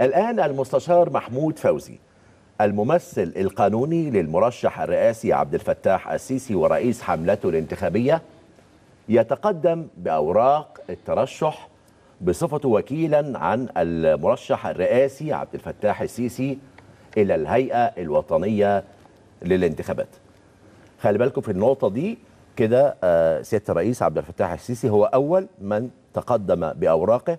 الآن المستشار محمود فوزي الممثل القانوني للمرشح الرئاسي عبد الفتاح السيسي ورئيس حملته الانتخابية يتقدم بأوراق الترشح بصفته وكيلا عن المرشح الرئاسي عبد الفتاح السيسي إلى الهيئة الوطنية للانتخابات خلي بالكم في النقطة دي كده سيادة الرئيس عبد الفتاح السيسي هو أول من تقدم بأوراقه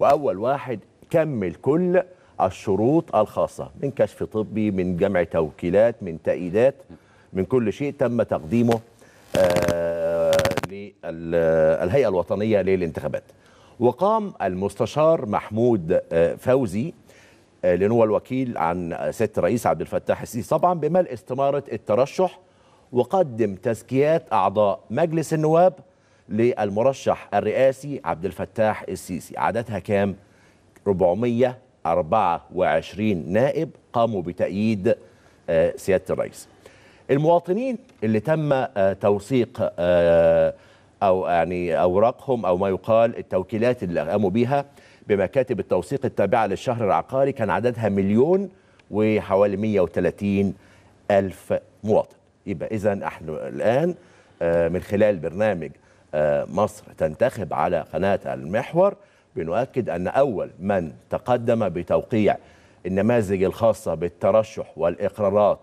وأول واحد تكمل كل الشروط الخاصة من كشف طبي من جمع توكيلات من تأييدات من كل شيء تم تقديمه آه، للهيئة الوطنية للانتخابات وقام المستشار محمود آه، فوزي لأنه هو الوكيل عن ست رئيس عبد الفتاح السيسي طبعا بملء استمارة الترشح وقدم تزكيات أعضاء مجلس النواب للمرشح الرئاسي عبد الفتاح السيسي عددها كام؟ 424 نائب قاموا بتأييد آه، سيادة الرئيس المواطنين اللي تم آه، توثيق آه، أو يعني أوراقهم أو ما يقال التوكيلات اللي قاموا بها بمكاتب التوثيق التابعة للشهر العقاري كان عددها مليون وحوالي 130 ألف مواطن يبقى إذا نحن الآن من خلال برنامج مصر تنتخب على قناة المحور بنؤكد أن أول من تقدم بتوقيع النماذج الخاصة بالترشح والإقرارات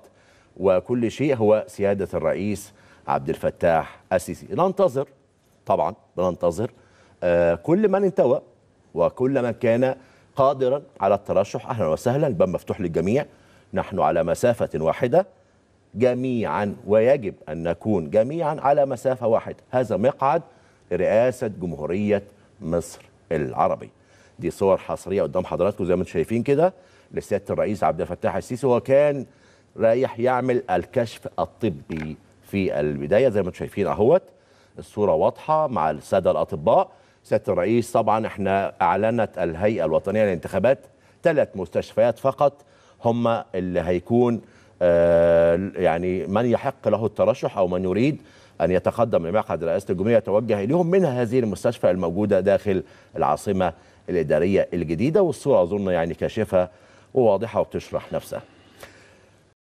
وكل شيء هو سيادة الرئيس عبد الفتاح السيسي ننتظر طبعا بننتظر آه، كل من انتوى وكل من كان قادرا على الترشح أهلا وسهلا الباب مفتوح للجميع نحن على مسافة واحدة جميعا ويجب أن نكون جميعا على مسافة واحدة هذا مقعد لرئاسة جمهورية مصر العربي دي صور حصريه قدام حضراتكم زي ما انتم شايفين كده لسياده الرئيس عبد الفتاح السيسي هو كان رايح يعمل الكشف الطبي في البدايه زي ما انتم شايفين اهوت الصوره واضحه مع الساده الاطباء سياده الرئيس طبعا احنا اعلنت الهيئه الوطنيه للانتخابات ثلاث مستشفيات فقط هم اللي هيكون آه، يعني من يحق له الترشح أو من يريد أن يتقدم لمقعد رئاسة الجمهورية يتوجه إليهم منها هذه المستشفى الموجودة داخل العاصمة الإدارية الجديدة والصورة أظن يعني كاشفة وواضحة وبتشرح نفسها